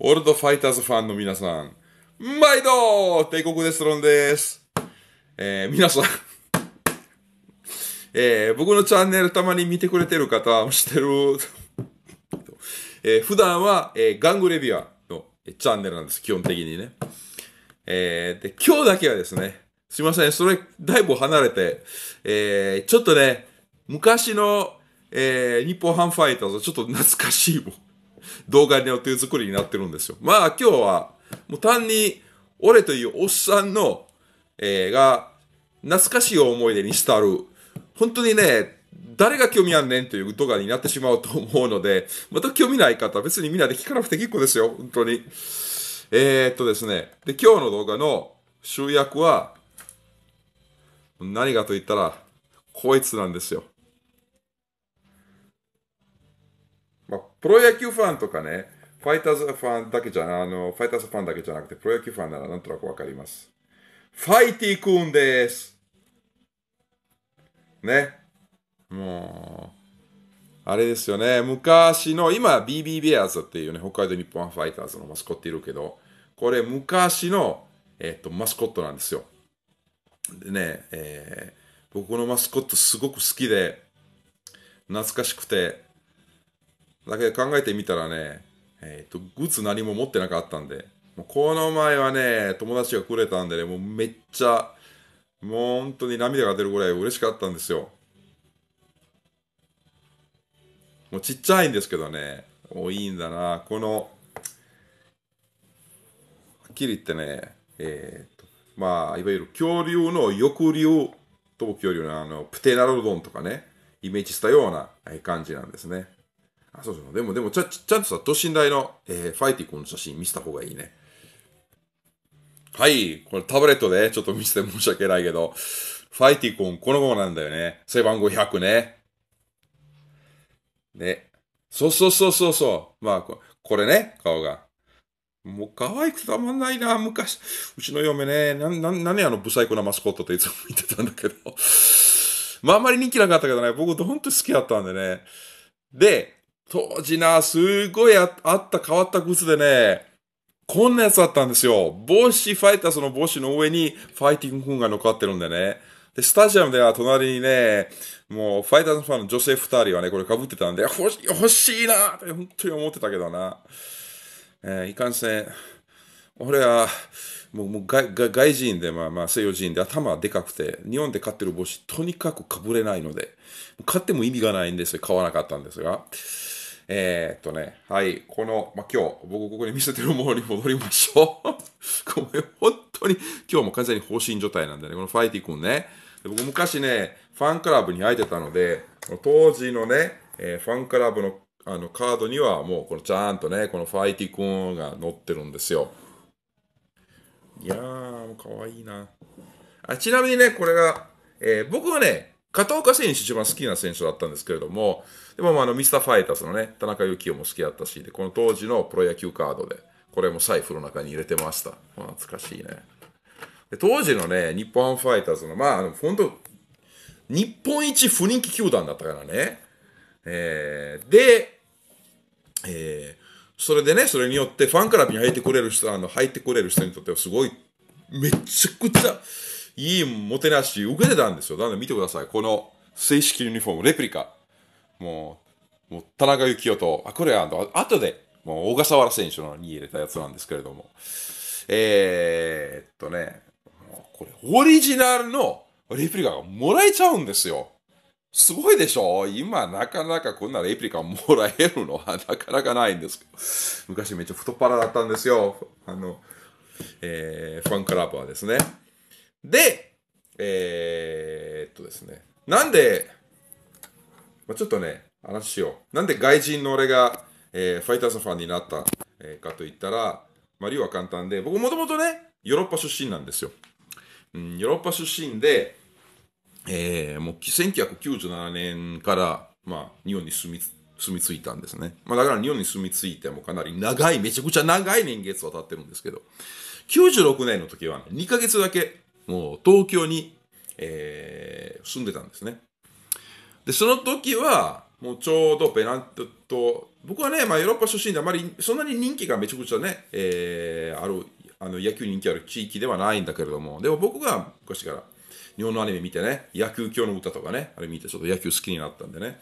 オールドファイターズファンの皆さん、毎度帝国デストロンです。えー、皆さんえー、僕のチャンネルたまに見てくれてる方もしてるえー、普段は、えー、ガングレビュアーのチャンネルなんです、基本的にね。えー、で、今日だけはですね、すいません、それ、だいぶ離れて、えー、ちょっとね、昔の、えー、日本ハンファイターズ、ちょっと懐かしいもん。動画によって作りになってるんですよ。まあ今日は、もう単に、俺というおっさんの、えー、が、懐かしい思い出にしる。本当にね、誰が興味あんねんという動画になってしまうと思うので、また興味ない方、別にみんなで聞かなくて結構ですよ。本当に。えー、っとですね。で、今日の動画の集約は、何がと言ったら、こいつなんですよ。まあ、プロ野球ファンとかね、ファイターズファンだけじゃ、あの、ファイターズファンだけじゃなくて、プロ野球ファンならなんとなくわかります。ファイティ君です。ね。もう、あれですよね。昔の、今、BB ベアーズっていうね、北海道日本ファイターズのマスコットいるけど、これ昔の、えっと、マスコットなんですよ。でね、えー、僕のマスコットすごく好きで、懐かしくて、だけど考えてみたらね、えっ、と、グッズ何も持ってなかったんで、この前はね、友達がくれたんでね、もうめっちゃ、もう本当に涙が出るぐらい嬉しかったんですよ。もうちっちゃいんですけどね、もいいんだな。この、はっきり言ってね、えっ、と、まあ、いわゆる恐竜の抑留、東恐竜のあの、プテナロドンとかね、イメージしたような感じなんですね。あそうそうでもでもちゃちゃんとさ等身大の、えー、ファイティコンの写真見せた方がいいねはいこれタブレットでちょっと見せて申し訳ないけどファイティコン、このままなんだよね背番号100ねねそうそうそうそうそうまあここれね顔がもう可愛くたまんないな、昔。うちの嫁ね、な、な、何あの不細工なマスコットっていつも言ってたんだけど。まああんまり人気なかったけどね、僕ほんと好きだったんでね。で、当時な、すごいあった変わった靴でね、こんなやつあったんですよ。帽子、ファイターズの帽子の上にファイティングフンが乗っかってるんでね。で、スタジアムでは隣にね、もうファイターズファンの女性二人はね、これ被ってたんで、欲し欲しいなって本当に思ってたけどな。えー、いかんせん、俺は、もうもう外外人で、まあまあ西洋人で頭はでかくて、日本で買ってる帽子、とにかく被れないので、買っても意味がないんですよ。買わなかったんですが。えー、っとね、はい、この、まあ、今日、僕ここに見せてるものに戻りましょう。ごめん、本当に、今日も完全に放心状態なんでね、このファイティ君ね。僕昔ね、ファンクラブに入ってたので、当時のね、えー、ファンクラブのあのカードにはもうこのちゃんとね、このファイティ君が載ってるんですよ。いやー、かわいいな。あちなみにね、これが、えー、僕はね、片岡選手一番好きな選手だったんですけれども、でもあのミスターファイターズのね、田中幸雄も好きだったし、で、この当時のプロ野球カードで、これも財布の中に入れてました。懐かしいね。で当時のね、日本ファイターズの、まあ、あの本当、日本一不人気球団だったからね。えー、で、えー、それでね、それによってファンクラブに入ってくれる人、あの、入ってくれる人にとってはすごい、めちゃくちゃ、いいもてなし受けてたんですよ。なんで見てください。この正式ユニフォーム、レプリカ。もう、もう田中幸雄と、あ、これはあとで、もう小笠原選手のに入れたやつなんですけれども。えー、っとね、これオリジナルのレプリカがもらえちゃうんですよ。すごいでしょ今、なかなかこんなレプリカもらえるのは なかなかないんですけど。昔めっちゃ太っ腹だったんですよ。あの、えー、ファンクラブはですね。で、えー、っとですね、なんで、まあ、ちょっとね、話しよう。なんで外人の俺が、えー、ファイターズファンになった、えー、かといったら、まあ、理由は簡単で、僕もともとね、ヨーロッパ出身なんですよ。うん、ヨーロッパ出身で、えー、もう1997年から、まあ、日本に住み住み着いたんですね。まあ、だから日本に住み着いてもかなり長い、めちゃくちゃ長い年月は経ってるんですけど、96年の時は、ね、2ヶ月だけもう東京に、えー、住んでたんですね。で、その時は、もうちょうどペナントと、僕はね、まあ、ヨーロッパ出身であまり、そんなに人気がめちゃくちゃね、えー、ある、あの、野球人気ある地域ではないんだけれども、でも僕が昔から日本のアニメ見てね、野球教の歌とかね、あれ見てちょっと野球好きになったんでね。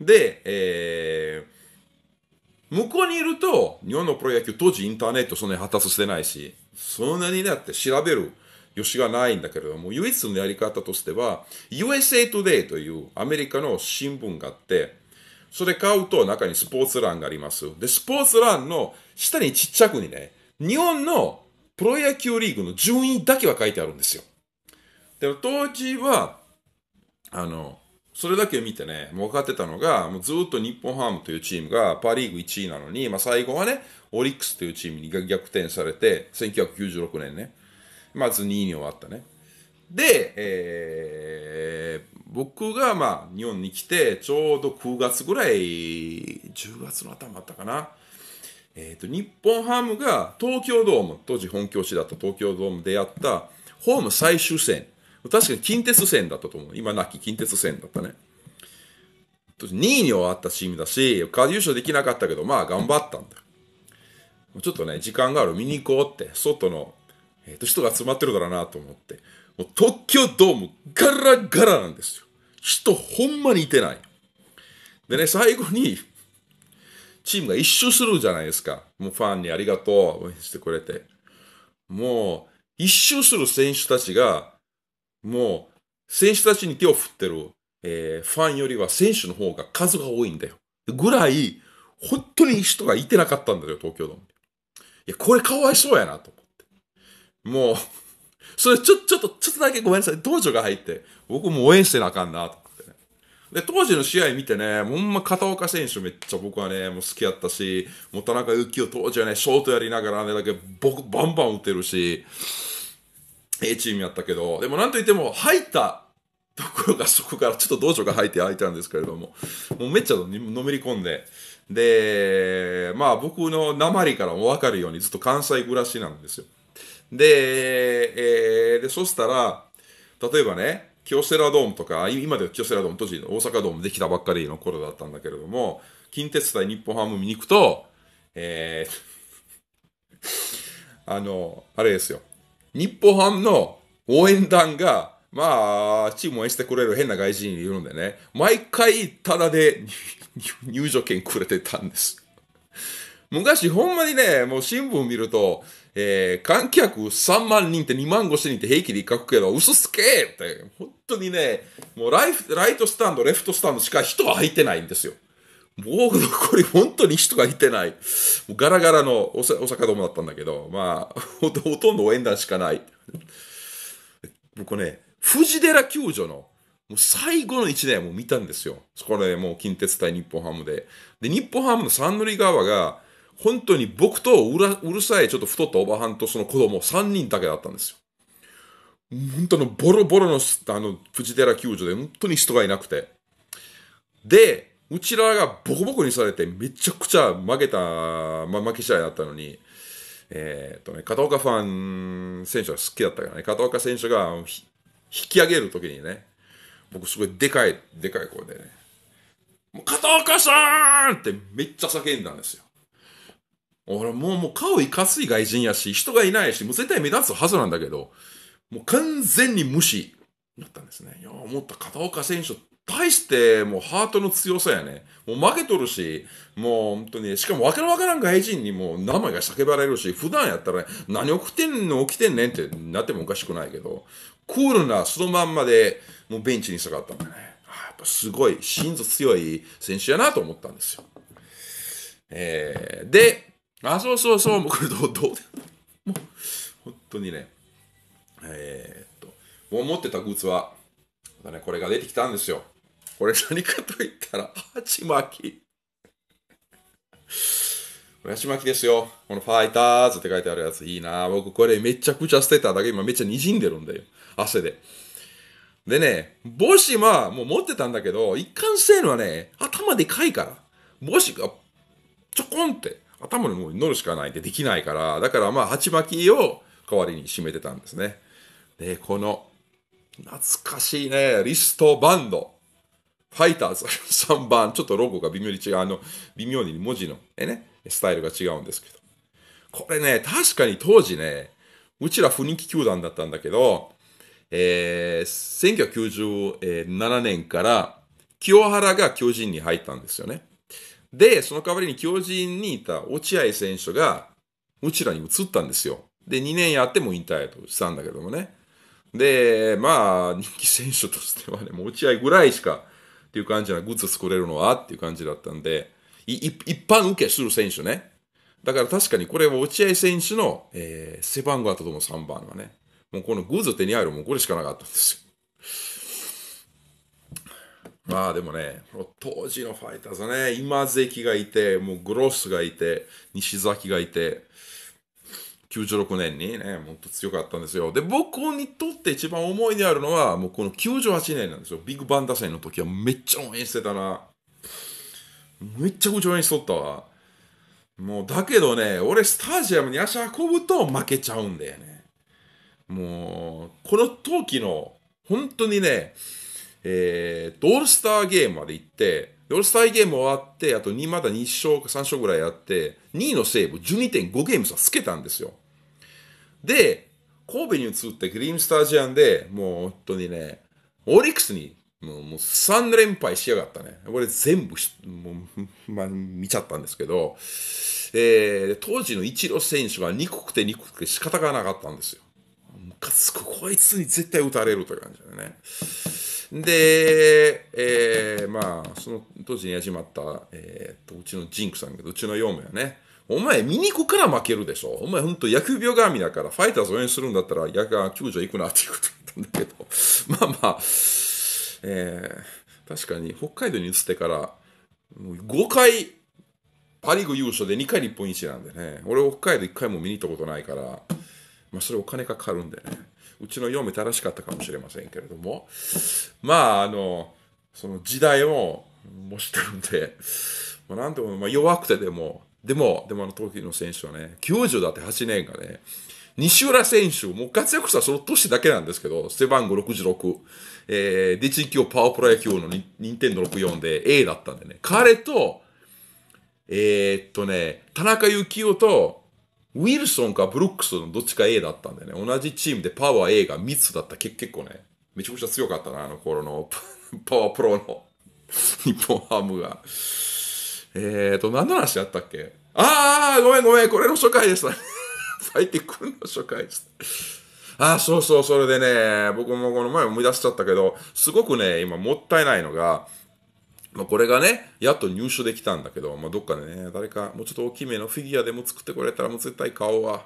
で、えー、向こうにいると、日本のプロ野球、当時インターネットそんなに発達してないし、そんなにだって調べるしがないんだけれども、唯一のやり方としては、USA Today というアメリカの新聞があって、それ買うと中にスポーツ欄があります。で、スポーツ欄の下にちっちゃくにね、日本のプロ野球リーグの順位だけは書いてあるんですよ。でも当時は、あの、それだけ見てね、もう分かってたのが、もうずっと日本ハムというチームがパ・リーグ1位なのに、まあ、最後はね、オリックスというチームに逆転されて、1996年ね。まず2位に終わったね。で、えー、僕がまあ日本に来てちょうど9月ぐらい10月の頭だったかな、えーと、日本ハムが東京ドーム当時本拠地だった東京ドームでやったホーム最終戦確かに近鉄戦だったと思う今なき近鉄戦だったね2位に終わったチームだしカー優勝できなかったけどまあ頑張ったんだちょっとね時間がある見に行こうって外のえっ、ー、と、人が集まってるからなと思って。もう東京ドームガラガラなんですよ。人ほんまにいてない。でね、最後に、チームが一周するじゃないですか。もうファンにありがとう、応援してくれて。もう、一周する選手たちが、もう、選手たちに手を振ってる、えー、ファンよりは選手の方が数が多いんだよ。ぐらい、本当に人がいてなかったんだよ、東京ドーム。いや、これかわいそうやなと思っもう、それちょ、ちょっと、ちょっとだけごめんなさい。道場が入って、僕も応援してなあかんな、と思ってね。で、当時の試合見てね、ほんま片岡選手めっちゃ僕はね、もう好きやったし、もう田中幸雄当時はね、ショートやりながらあれだけ僕バンバン打てるし、ええチームやったけど、でもなんといっても入ったところがそこからちょっと道場が入って開いたんですけれども、もうめっちゃのめり込んで、で、まあ僕の鉛からもわかるようにずっと関西暮らしなんですよ。で、えー、で、そしたら、例えばね、京セラドームとか、今では京セラドーム、当時の大阪ドームできたばっかりの頃だったんだけれども、近鉄対日本ハム見に行くと、えーあの、あれですよ。日本ハムの応援団が、まあ、チーム応援してくれる変な外人いるんでね、毎回タダで入場券くれてたんです。昔ほんまにね、もう新聞見ると、えー、観客3万人って2万5千人って平気で書くけど、嘘つけって、本当にね、もうライフライトスタンド、レフトスタンドしか人は入ってないんですよ。もうこれ本当に人が入ってない。もうガラガラの大阪ドームだったんだけど、まあ、ほとんど応援団しかない。僕ね、藤寺球場のもう最後の1年も見たんですよ。そこでもう近鉄対日本ハムで。で、日本ハムの三塁側が、本当に僕とうらうるさいちょっと太ったおばはんとその子供3人だけだったんですよ。本当のボロボロの、あの、藤寺テラ救助で本当に人がいなくて。で、うちらがボコボコにされてめちゃくちゃ負けた、まあ、負け試合だったのに、えー、っとね、片岡ファン選手が好きだったからね、片岡選手が引き上げるときにね、僕すごいでかい、でかい声でね、もう片岡さんってめっちゃ叫んだんですよ。俺もうもう顔いかつい外人やし、人がいないし、もう絶対目立つはずなんだけど、もう完全に無視だったんですね。いや、思った片岡選手、大してもうハートの強さやね。もう負けとるし、もう本当に、しかもわけのわからん外人にもう名前が叫ばれるし、普段やったら何起きてんの起きてんねんってなってもおかしくないけど、クールなそのまんまでもうベンチに下がったんだね。やっぱすごい、心臓強い選手やなと思ったんですよ。えー、で、あ、そうそうそう、もうこれどう、どうでもう、本当にね、えー、っと、もう持ってたグッズは、またね、これが出てきたんですよ。これ何かと言ったら、鉢巻き。これ鉢巻きですよ。このファイターズって書いてあるやつ、いいな僕これめちゃくちゃ捨てただけ、今めっちゃ滲んでるんだよ。汗で。でね、帽子はもう持ってたんだけど、一貫性のはね、頭でかいから。帽子がちょこんって頭のに乗るしかないってできないから、だからまあ、鉢巻きを代わりに締めてたんですね。で、この、懐かしいね、リストバンド。ファイターズ3 番、ちょっとロゴが微妙に違う、あの、微妙に文字の、えね、スタイルが違うんですけど。これね、確かに当時ね、うちら不人気球団だったんだけど、えー、1997年から清原が巨人に入ったんですよね。で、その代わりに強靭にいた落合選手が、うちらに移ったんですよ。で、2年やっても引退としたんだけどもね。で、まあ、人気選手としてはね、もう落合ぐらいしか、っていう感じな、グッズ作れるのはっていう感じだったんで、一般受けする選手ね。だから確かにこれは落合選手の、えー、背番号あったと思う、3番がね。もうこのグッズ手に入るもうこれしかなかったんですよ。まあでもね、当時のファイターズはね、今関がいて、もうグロスがいて、西崎がいて、96年にね、もっと強かったんですよ。で、僕にとって一番思い出あるのは、もうこの98年なんですよ。ビッグバン打戦の時はめっちゃ応援してたな。めっちゃくちゃ応援しとったわ。もう、だけどね、俺スタジアムに足運ぶと負けちゃうんだよね。もう、この時の、本当にね、えー、オールスターゲームまで行って、オールスターゲーム終わって、あと2、まだ2勝か3勝ぐらいあって、2位の西武12.5ゲーム差つけたんですよ。で、神戸に移ってグリーンスタジアムで、もう本当にね、オリックスにもう3連敗しやがったね。これ全部もう、まあ、見ちゃったんですけど、えー、当時のイチロー選手が憎くて憎くて仕方がなかったんですよ。むかつく、こいつに絶対打たれるという感じだね。で、えー、まあ、その当時に始まった、えー、っと、うちのジンクさんけど、うちの嫁やね、お前、ミニコから負けるでしょ。お前、ほんと野球病神だから、ファイターズ応援するんだったら、野球救助行くなっていうこと言ったんだけど、まあまあ、えー、確かに北海道に移ってから、もう5回、パ・リーグ優勝で2回日本一なんでね、俺、北海道1回も見に行ったことないから、まあ、それお金かかるんでね。うちの嫁正しかったかもしれませんけれども、まあ、あの、その時代を模してるんで、まあ、なんでも、まあ、弱くてでも、でも、でもあの時の選手はね、90だって8年がね、西浦選手、もう活躍したその年だけなんですけど、背番号66、えー、で、地域をパワープロ野球の任天堂64で A だったんでね、彼と、えー、っとね、田中幸雄と、ウィルソンかブロックスのどっちか A だったんでね、同じチームでパワー A が3つだった結結構ね、めちゃくちゃ強かったな、あの頃の パワープロの日本ハムが。えーと、何の話あったっけああ、ごめんごめん、これの初回でした。最低くんの初回でした。ああ、そうそう、それでね、僕もこの前思い出しちゃったけど、すごくね、今もったいないのが、まあ、これがね、やっと入手できたんだけど、まあ、どっかでね、誰か、もうちょっと大きめのフィギュアでも作ってくれたら、もう絶対買おうわ。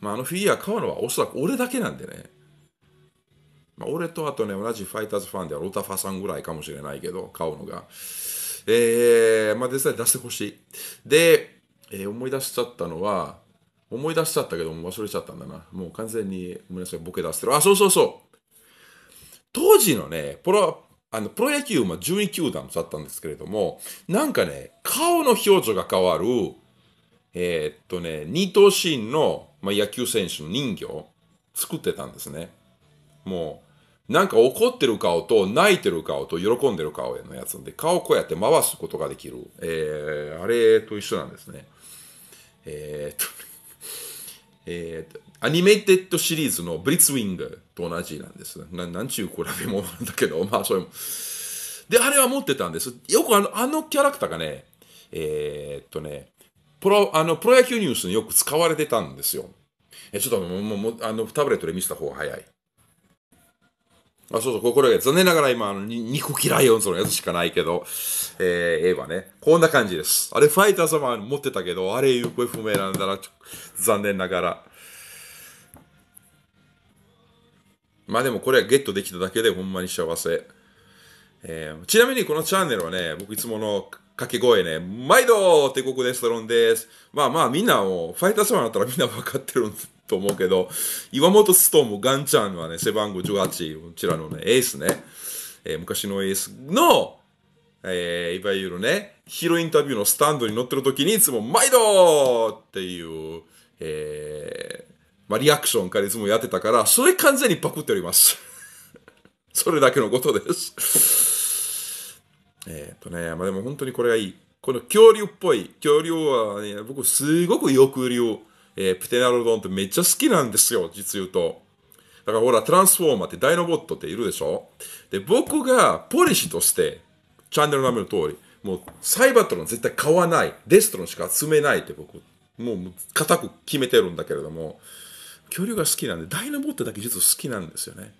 まあ、あのフィギュア買うのはおそらく俺だけなんでね。まあ、俺とあとね、同じファイターズファンではロタファさんぐらいかもしれないけど、買うのが。えー、まあ、実際出してほしい。で、えー、思い出しちゃったのは、思い出しちゃったけど、も忘れちゃったんだな。もう完全に、ごめんなさい、ボケ出してる。あ、そうそうそう。当時のね、プロ、あの、プロ野球は12球団だったんですけれども、なんかね、顔の表情が変わる、えー、っとね、二等身の、まあ、野球選手の人形作ってたんですね。もう、なんか怒ってる顔と泣いてる顔と喜んでる顔のやつで、顔をこうやって回すことができる。えー、あれと一緒なんですね。えー、っと、えー、アニメテッドシリーズのブリッツウィングと同じなんですななんちゅう比べ物なんだけど、まあそれも。で、あれは持ってたんです。よくあのあのキャラクターがね、えー、っとね、プロあのプロ野球ニュースによく使われてたんですよ。えちょっともうもうあのタブレットで見せた方が早い。あ、そうそう、これ、残念ながら今、あの、ニコキライオンズのやつしかないけど、えー、えはね、こんな感じです。あれ、ファイター様持ってたけど、あれ、行方不明なんだな、残念ながら。まあでも、これはゲットできただけで、ほんまに幸せ。えー、ちなみに、このチャンネルはね、僕いつもの掛け声ね、毎度帝国でストロンです。まあまあ、みんなもう、ファイター様だったらみんな分かってるんです。と思うけど、岩本ストーもガンちゃんはね、背番号18、こちらのね、エースね、えー、昔のエースの、えー、いわゆるね、ヒロインタビューのスタンドに乗ってる時にいつも、毎度っていう、えー、まあ、リアクションからいつもやってたから、それ完全にパクっております。それだけのことですえっとね、まあでも本当にこれがいい。この恐竜っぽい。恐竜はね、僕すごくよくえー、プテナロドンってめっちゃ好きなんですよ、実言うと。だからほら、トランスフォーマーってダイノボットっているでしょで、僕がポリシーとして、チャンネルの名前の通り、もうサイバトロン絶対買わない、デストロンしか集めないって僕、もう固く決めてるんだけれども、恐竜が好きなんで、ダイナボットだけ実は好きなんですよね。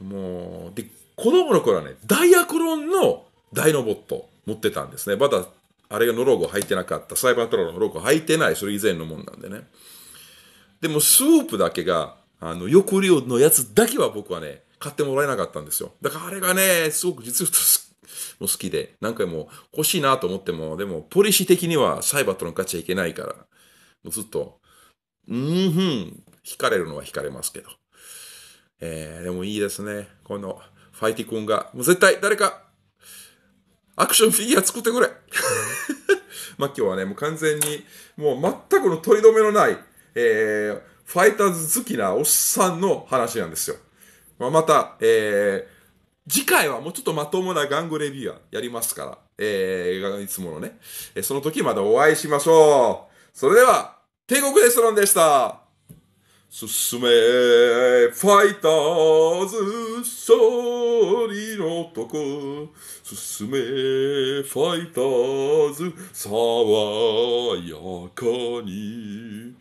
もう、で、子供の頃はね、ダイアクロンのダイナボット持ってたんですね。まだあれのロゴ入ってなかった、サイバートロールのロゴ入ってない、それ以前のもんなんでね。でも、スープだけが、あの、横領のやつだけは僕はね、買ってもらえなかったんですよ。だからあれがね、すごく実物好きで、何回も欲しいなと思っても、でも、ポリシー的にはサイバートロン買っちゃいけないから、もうずっと、うんふん、惹かれるのは惹かれますけど。えー、でもいいですね。この、ファイティ君が、もう絶対誰かアクションフィギュア作ってくれ まあ今日はね、もう完全に、もう全くの取り留めのない、えー、ファイターズ好きなおっさんの話なんですよ。まあ、また、えー、次回はもうちょっとまともなガングレビューはやりますから、えー、いつものね、えその時までお会いしましょう。それでは、帝国レストランでした。進め、ファイターズ、ソリーのとこ。進め、ファイターズ、爽やかに。